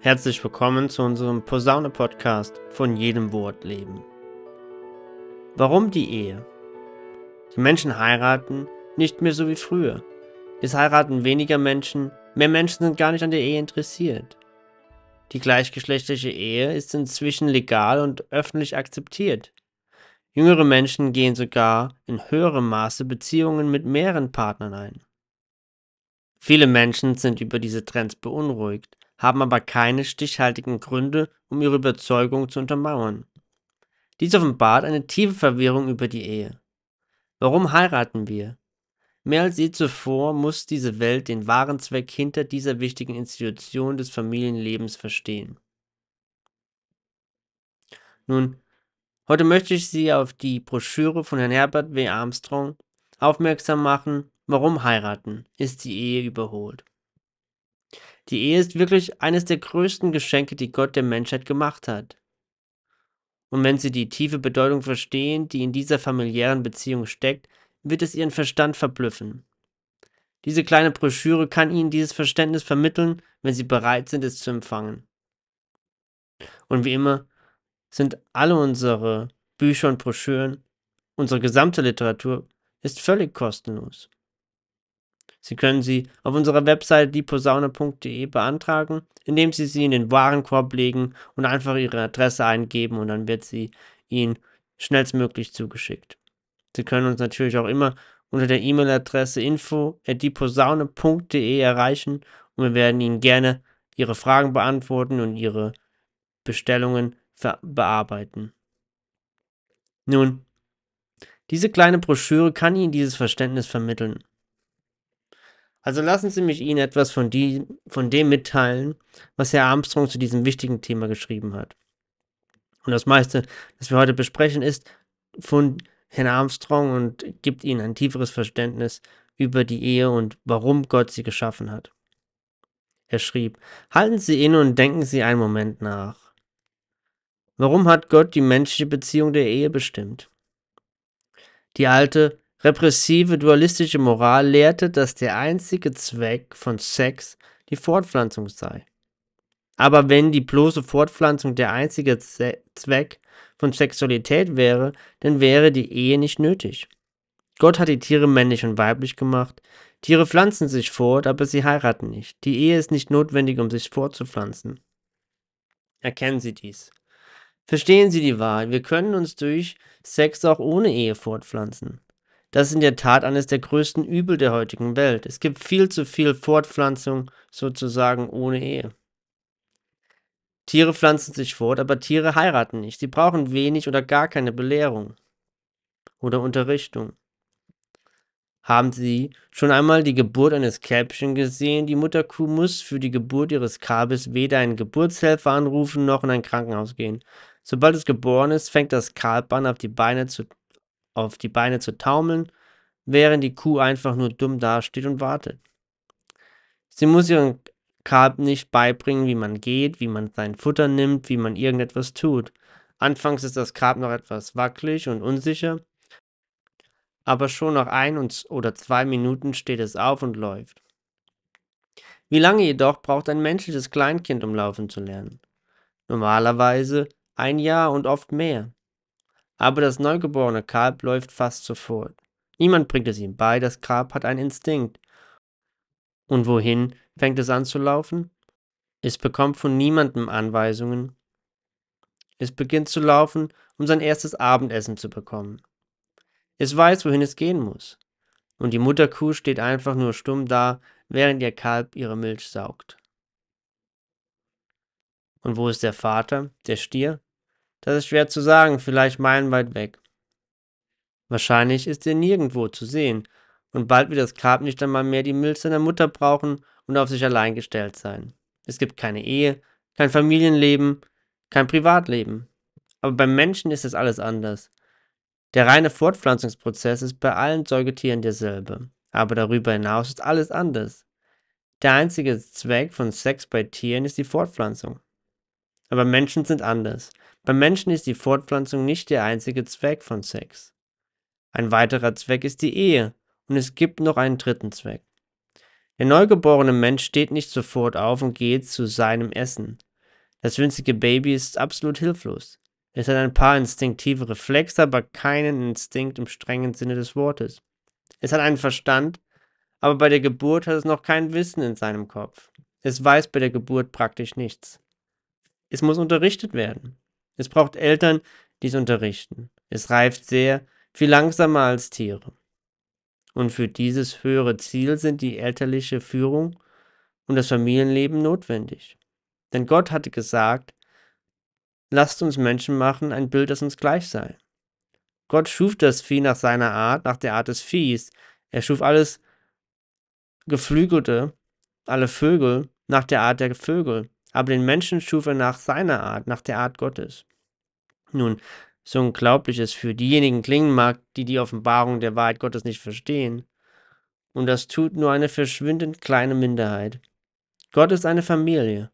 Herzlich willkommen zu unserem Posaune-Podcast von jedem Wort leben. Warum die Ehe? Die Menschen heiraten nicht mehr so wie früher. Es heiraten weniger Menschen, mehr Menschen sind gar nicht an der Ehe interessiert. Die gleichgeschlechtliche Ehe ist inzwischen legal und öffentlich akzeptiert. Jüngere Menschen gehen sogar in höherem Maße Beziehungen mit mehreren Partnern ein. Viele Menschen sind über diese Trends beunruhigt haben aber keine stichhaltigen Gründe, um ihre Überzeugung zu untermauern. Dies offenbart eine tiefe Verwirrung über die Ehe. Warum heiraten wir? Mehr als je zuvor muss diese Welt den wahren Zweck hinter dieser wichtigen Institution des Familienlebens verstehen. Nun, heute möchte ich Sie auf die Broschüre von Herrn Herbert W. Armstrong aufmerksam machen, warum heiraten ist die Ehe überholt. Die Ehe ist wirklich eines der größten Geschenke, die Gott der Menschheit gemacht hat. Und wenn sie die tiefe Bedeutung verstehen, die in dieser familiären Beziehung steckt, wird es ihren Verstand verblüffen. Diese kleine Broschüre kann ihnen dieses Verständnis vermitteln, wenn sie bereit sind, es zu empfangen. Und wie immer sind alle unsere Bücher und Broschüren, unsere gesamte Literatur ist völlig kostenlos. Sie können sie auf unserer Website liebposaune.de beantragen, indem Sie sie in den Warenkorb legen und einfach Ihre Adresse eingeben und dann wird sie Ihnen schnellstmöglich zugeschickt. Sie können uns natürlich auch immer unter der E-Mail-Adresse info.dieposaune.de erreichen und wir werden Ihnen gerne Ihre Fragen beantworten und Ihre Bestellungen bearbeiten. Nun, diese kleine Broschüre kann Ihnen dieses Verständnis vermitteln. Also lassen Sie mich Ihnen etwas von, die, von dem mitteilen, was Herr Armstrong zu diesem wichtigen Thema geschrieben hat. Und das meiste, das wir heute besprechen, ist von Herrn Armstrong und gibt Ihnen ein tieferes Verständnis über die Ehe und warum Gott sie geschaffen hat. Er schrieb, halten Sie inne und denken Sie einen Moment nach. Warum hat Gott die menschliche Beziehung der Ehe bestimmt? Die alte repressive dualistische Moral lehrte, dass der einzige Zweck von Sex die Fortpflanzung sei. Aber wenn die bloße Fortpflanzung der einzige Zweck von Sexualität wäre, dann wäre die Ehe nicht nötig. Gott hat die Tiere männlich und weiblich gemacht. Tiere pflanzen sich fort, aber sie heiraten nicht. Die Ehe ist nicht notwendig, um sich fortzupflanzen. Erkennen Sie dies. Verstehen Sie die Wahl. Wir können uns durch Sex auch ohne Ehe fortpflanzen. Das ist in der Tat eines der größten Übel der heutigen Welt. Es gibt viel zu viel Fortpflanzung sozusagen ohne Ehe. Tiere pflanzen sich fort, aber Tiere heiraten nicht. Sie brauchen wenig oder gar keine Belehrung oder Unterrichtung. Haben Sie schon einmal die Geburt eines Kälbchen gesehen? Die Mutterkuh muss für die Geburt ihres Kalbes weder einen Geburtshelfer anrufen noch in ein Krankenhaus gehen. Sobald es geboren ist, fängt das Kalb an, auf die Beine zu auf die Beine zu taumeln, während die Kuh einfach nur dumm dasteht und wartet. Sie muss ihren Kalb nicht beibringen, wie man geht, wie man sein Futter nimmt, wie man irgendetwas tut. Anfangs ist das Kalb noch etwas wackelig und unsicher, aber schon nach ein oder zwei Minuten steht es auf und läuft. Wie lange jedoch braucht ein menschliches Kleinkind, um laufen zu lernen? Normalerweise ein Jahr und oft mehr. Aber das neugeborene Kalb läuft fast sofort. Niemand bringt es ihm bei, das Kalb hat einen Instinkt. Und wohin fängt es an zu laufen? Es bekommt von niemandem Anweisungen. Es beginnt zu laufen, um sein erstes Abendessen zu bekommen. Es weiß, wohin es gehen muss. Und die Mutterkuh steht einfach nur stumm da, während ihr Kalb ihre Milch saugt. Und wo ist der Vater, der Stier? Das ist schwer zu sagen, vielleicht meilenweit weg. Wahrscheinlich ist er nirgendwo zu sehen, und bald wird das Grab nicht einmal mehr die Milz seiner Mutter brauchen und auf sich allein gestellt sein. Es gibt keine Ehe, kein Familienleben, kein Privatleben. Aber beim Menschen ist es alles anders. Der reine Fortpflanzungsprozess ist bei allen Säugetieren derselbe, aber darüber hinaus ist alles anders. Der einzige Zweck von Sex bei Tieren ist die Fortpflanzung. Aber Menschen sind anders. Beim Menschen ist die Fortpflanzung nicht der einzige Zweck von Sex. Ein weiterer Zweck ist die Ehe und es gibt noch einen dritten Zweck. Der neugeborene Mensch steht nicht sofort auf und geht zu seinem Essen. Das winzige Baby ist absolut hilflos. Es hat ein paar instinktive Reflexe, aber keinen Instinkt im strengen Sinne des Wortes. Es hat einen Verstand, aber bei der Geburt hat es noch kein Wissen in seinem Kopf. Es weiß bei der Geburt praktisch nichts. Es muss unterrichtet werden. Es braucht Eltern, die es unterrichten. Es reift sehr, viel langsamer als Tiere. Und für dieses höhere Ziel sind die elterliche Führung und das Familienleben notwendig. Denn Gott hatte gesagt, lasst uns Menschen machen, ein Bild, das uns gleich sei. Gott schuf das Vieh nach seiner Art, nach der Art des Viehs. Er schuf alles Geflügelte, alle Vögel nach der Art der Vögel aber den Menschen schuf er nach seiner Art, nach der Art Gottes. Nun, so unglaublich es für diejenigen klingen mag, die die Offenbarung der Wahrheit Gottes nicht verstehen. Und das tut nur eine verschwindend kleine Minderheit. Gott ist eine Familie.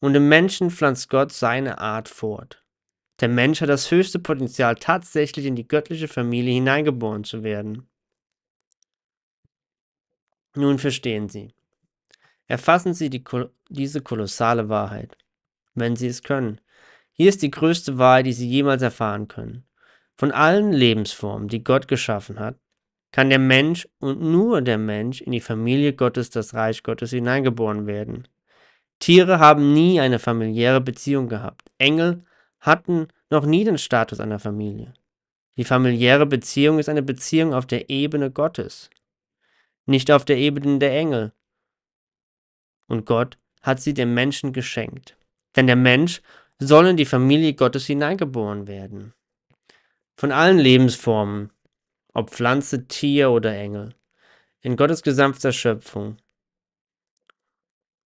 Und im Menschen pflanzt Gott seine Art fort. Der Mensch hat das höchste Potenzial, tatsächlich in die göttliche Familie hineingeboren zu werden. Nun verstehen Sie. Erfassen Sie die, diese kolossale Wahrheit, wenn Sie es können. Hier ist die größte Wahrheit, die Sie jemals erfahren können. Von allen Lebensformen, die Gott geschaffen hat, kann der Mensch und nur der Mensch in die Familie Gottes, das Reich Gottes hineingeboren werden. Tiere haben nie eine familiäre Beziehung gehabt. Engel hatten noch nie den Status einer Familie. Die familiäre Beziehung ist eine Beziehung auf der Ebene Gottes, nicht auf der Ebene der Engel und Gott hat sie dem Menschen geschenkt. Denn der Mensch soll in die Familie Gottes hineingeboren werden. Von allen Lebensformen, ob Pflanze, Tier oder Engel, in Gottes gesamter Schöpfung,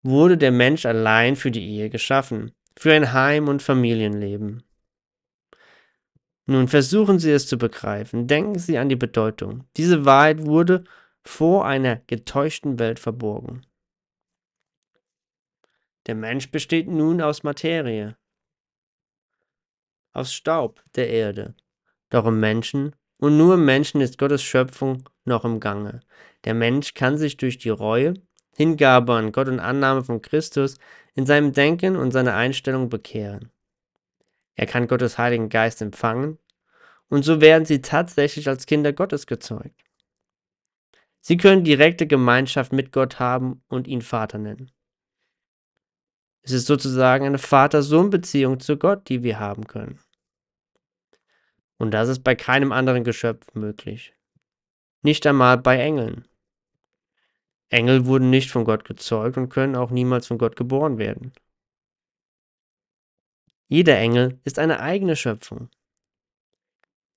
wurde der Mensch allein für die Ehe geschaffen, für ein Heim und Familienleben. Nun versuchen Sie es zu begreifen, denken Sie an die Bedeutung. Diese Wahrheit wurde vor einer getäuschten Welt verborgen. Der Mensch besteht nun aus Materie, aus Staub der Erde. Doch im Menschen und nur im Menschen ist Gottes Schöpfung noch im Gange. Der Mensch kann sich durch die Reue, Hingabe an Gott und Annahme von Christus in seinem Denken und seiner Einstellung bekehren. Er kann Gottes Heiligen Geist empfangen und so werden sie tatsächlich als Kinder Gottes gezeugt. Sie können direkte Gemeinschaft mit Gott haben und ihn Vater nennen. Es ist sozusagen eine Vater-Sohn-Beziehung zu Gott, die wir haben können. Und das ist bei keinem anderen Geschöpf möglich. Nicht einmal bei Engeln. Engel wurden nicht von Gott gezeugt und können auch niemals von Gott geboren werden. Jeder Engel ist eine eigene Schöpfung.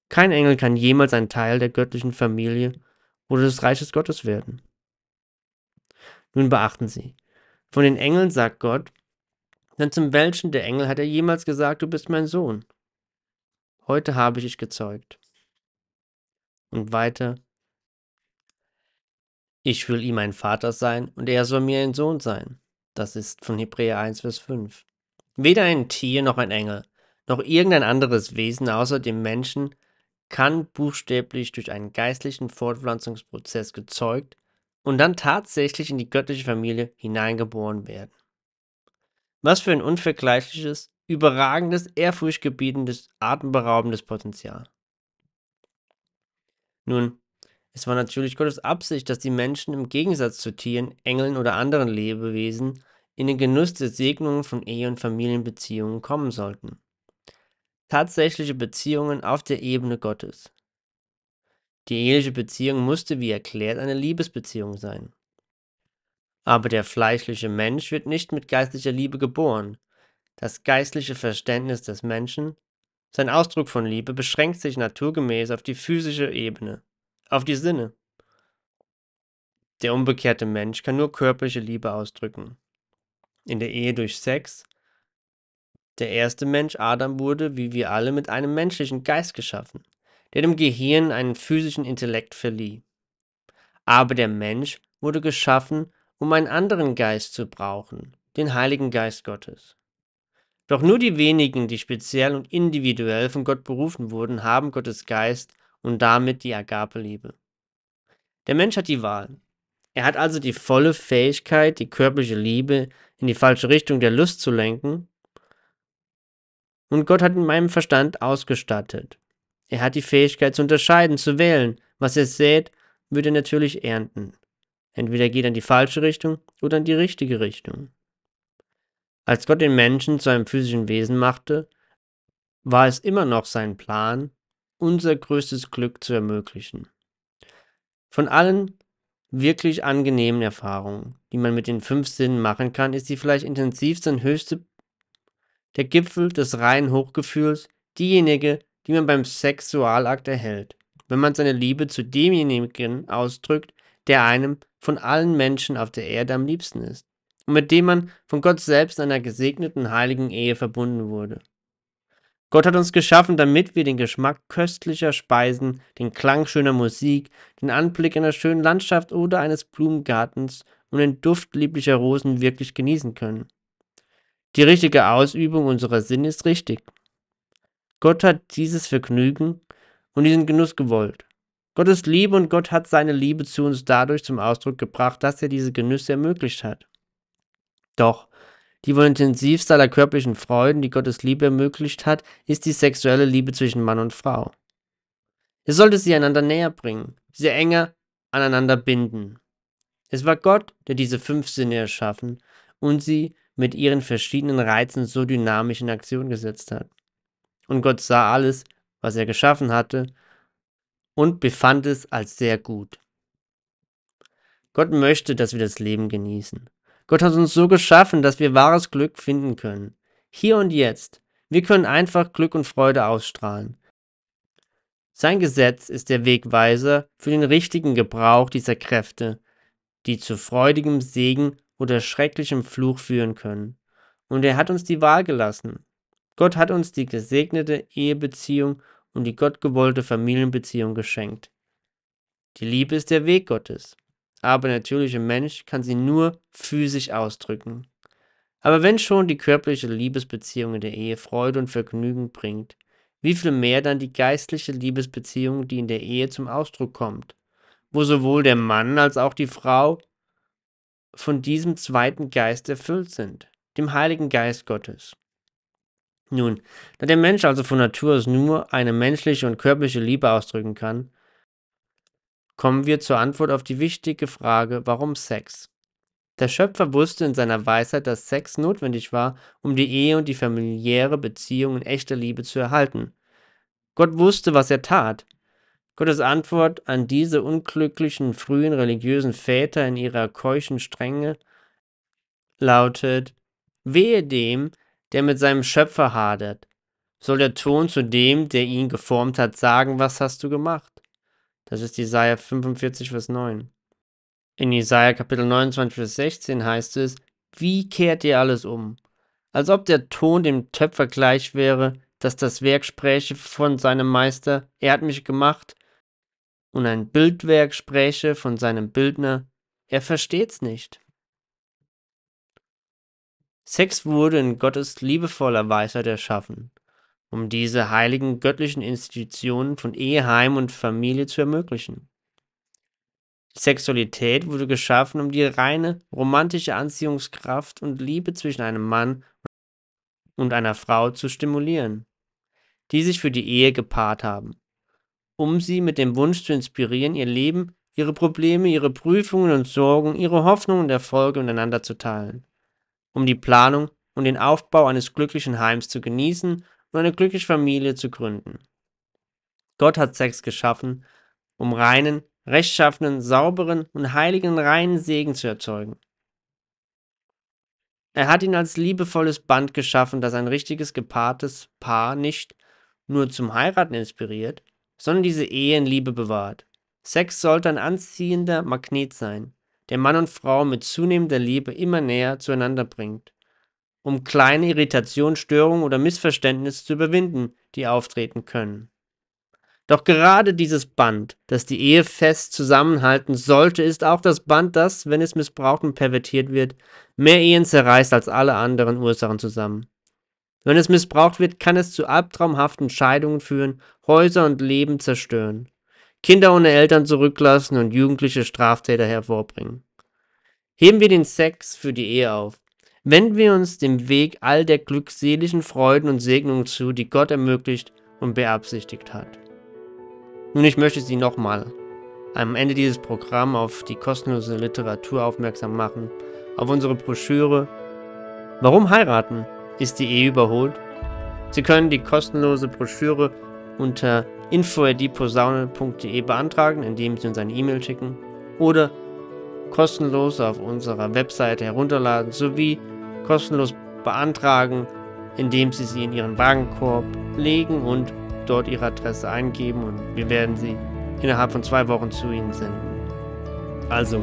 Kein Engel kann jemals ein Teil der göttlichen Familie oder des Reiches Gottes werden. Nun beachten Sie, von den Engeln sagt Gott, denn zum welchen der Engel hat er jemals gesagt, du bist mein Sohn? Heute habe ich dich gezeugt. Und weiter. Ich will ihm ein Vater sein und er soll mir ein Sohn sein. Das ist von Hebräer 1, Vers 5. Weder ein Tier noch ein Engel, noch irgendein anderes Wesen außer dem Menschen kann buchstäblich durch einen geistlichen Fortpflanzungsprozess gezeugt und dann tatsächlich in die göttliche Familie hineingeboren werden. Was für ein unvergleichliches, überragendes, ehrfurchtgebietendes, atemberaubendes Potenzial. Nun, es war natürlich Gottes Absicht, dass die Menschen im Gegensatz zu Tieren, Engeln oder anderen Lebewesen in den Genuss der Segnungen von Ehe- und Familienbeziehungen kommen sollten. Tatsächliche Beziehungen auf der Ebene Gottes. Die eheliche Beziehung musste, wie erklärt, eine Liebesbeziehung sein. Aber der fleischliche Mensch wird nicht mit geistlicher Liebe geboren. Das geistliche Verständnis des Menschen, sein Ausdruck von Liebe, beschränkt sich naturgemäß auf die physische Ebene, auf die Sinne. Der umgekehrte Mensch kann nur körperliche Liebe ausdrücken. In der Ehe durch Sex. Der erste Mensch Adam wurde, wie wir alle, mit einem menschlichen Geist geschaffen, der dem Gehirn einen physischen Intellekt verlieh. Aber der Mensch wurde geschaffen, um einen anderen Geist zu brauchen, den Heiligen Geist Gottes. Doch nur die wenigen, die speziell und individuell von Gott berufen wurden, haben Gottes Geist und damit die Agape-Liebe. Der Mensch hat die Wahl. Er hat also die volle Fähigkeit, die körperliche Liebe in die falsche Richtung der Lust zu lenken. Und Gott hat in meinem Verstand ausgestattet. Er hat die Fähigkeit zu unterscheiden, zu wählen. Was er sät, würde er natürlich ernten. Entweder geht er in die falsche Richtung oder in die richtige Richtung. Als Gott den Menschen zu einem physischen Wesen machte, war es immer noch sein Plan, unser größtes Glück zu ermöglichen. Von allen wirklich angenehmen Erfahrungen, die man mit den fünf Sinnen machen kann, ist die vielleicht intensivste und höchste, der Gipfel des reinen Hochgefühls, diejenige, die man beim Sexualakt erhält, wenn man seine Liebe zu demjenigen ausdrückt, der einem von allen Menschen auf der Erde am liebsten ist und mit dem man von Gott selbst einer gesegneten heiligen Ehe verbunden wurde. Gott hat uns geschaffen, damit wir den Geschmack köstlicher Speisen, den Klang schöner Musik, den Anblick einer schönen Landschaft oder eines Blumengartens und den Duft lieblicher Rosen wirklich genießen können. Die richtige Ausübung unserer Sinne ist richtig. Gott hat dieses Vergnügen und diesen Genuss gewollt. Gott ist Liebe und Gott hat seine Liebe zu uns dadurch zum Ausdruck gebracht, dass er diese Genüsse ermöglicht hat. Doch die wohl intensivste aller körperlichen Freuden, die Gottes Liebe ermöglicht hat, ist die sexuelle Liebe zwischen Mann und Frau. Ihr solltet sie einander näher bringen, sie enger aneinander binden. Es war Gott, der diese fünf Sinne erschaffen und sie mit ihren verschiedenen Reizen so dynamisch in Aktion gesetzt hat. Und Gott sah alles, was er geschaffen hatte, und befand es als sehr gut. Gott möchte, dass wir das Leben genießen. Gott hat uns so geschaffen, dass wir wahres Glück finden können. Hier und jetzt. Wir können einfach Glück und Freude ausstrahlen. Sein Gesetz ist der Wegweiser für den richtigen Gebrauch dieser Kräfte, die zu freudigem Segen oder schrecklichem Fluch führen können. Und er hat uns die Wahl gelassen. Gott hat uns die gesegnete Ehebeziehung und die gottgewollte Familienbeziehung geschenkt. Die Liebe ist der Weg Gottes, aber der natürliche Mensch kann sie nur physisch ausdrücken. Aber wenn schon die körperliche Liebesbeziehung in der Ehe Freude und Vergnügen bringt, wie viel mehr dann die geistliche Liebesbeziehung, die in der Ehe zum Ausdruck kommt, wo sowohl der Mann als auch die Frau von diesem zweiten Geist erfüllt sind, dem Heiligen Geist Gottes. Nun, da der Mensch also von Natur aus nur eine menschliche und körperliche Liebe ausdrücken kann, kommen wir zur Antwort auf die wichtige Frage, warum Sex? Der Schöpfer wusste in seiner Weisheit, dass Sex notwendig war, um die Ehe und die familiäre Beziehung in echter Liebe zu erhalten. Gott wusste, was er tat. Gottes Antwort an diese unglücklichen frühen religiösen Väter in ihrer keuschen Strenge lautet, wehe dem, der mit seinem Schöpfer hadert? Soll der Ton zu dem, der ihn geformt hat, sagen, was hast du gemacht? Das ist Jesaja 45, Vers 9. In Jesaja Kapitel 29, Vers 16 heißt es, wie kehrt ihr alles um? Als ob der Ton dem Töpfer gleich wäre, dass das Werk spräche von seinem Meister, er hat mich gemacht, und ein Bildwerk spräche von seinem Bildner, er versteht's nicht. Sex wurde in Gottes liebevoller Weisheit erschaffen, um diese heiligen göttlichen Institutionen von Eheheim und Familie zu ermöglichen. Sexualität wurde geschaffen, um die reine romantische Anziehungskraft und Liebe zwischen einem Mann und einer Frau zu stimulieren, die sich für die Ehe gepaart haben, um sie mit dem Wunsch zu inspirieren, ihr Leben, ihre Probleme, ihre Prüfungen und Sorgen, ihre Hoffnungen und Erfolge untereinander zu teilen um die Planung und den Aufbau eines glücklichen Heims zu genießen und eine glückliche Familie zu gründen. Gott hat Sex geschaffen, um reinen, rechtschaffenen, sauberen und heiligen reinen Segen zu erzeugen. Er hat ihn als liebevolles Band geschaffen, das ein richtiges gepaartes Paar nicht nur zum Heiraten inspiriert, sondern diese Ehe in Liebe bewahrt. Sex sollte ein anziehender Magnet sein, der Mann und Frau mit zunehmender Liebe immer näher zueinander bringt, um kleine Irritationen, Störungen oder Missverständnisse zu überwinden, die auftreten können. Doch gerade dieses Band, das die Ehe fest zusammenhalten sollte, ist auch das Band, das, wenn es missbraucht und pervertiert wird, mehr Ehen zerreißt als alle anderen Ursachen zusammen. Wenn es missbraucht wird, kann es zu albtraumhaften Scheidungen führen, Häuser und Leben zerstören. Kinder ohne Eltern zurücklassen und jugendliche Straftäter hervorbringen. Heben wir den Sex für die Ehe auf. Wenden wir uns dem Weg all der glückseligen Freuden und Segnungen zu, die Gott ermöglicht und beabsichtigt hat. Nun, ich möchte Sie nochmal am Ende dieses Programms auf die kostenlose Literatur aufmerksam machen, auf unsere Broschüre Warum heiraten? Ist die Ehe überholt? Sie können die kostenlose Broschüre unter info.posaune.de beantragen, indem Sie uns eine E-Mail schicken oder kostenlos auf unserer Webseite herunterladen sowie kostenlos beantragen, indem Sie sie in Ihren Wagenkorb legen und dort Ihre Adresse eingeben und wir werden sie innerhalb von zwei Wochen zu Ihnen senden. Also,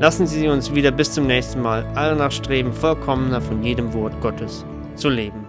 lassen Sie uns wieder bis zum nächsten Mal alle nachstreben, vollkommener von jedem Wort Gottes zu leben.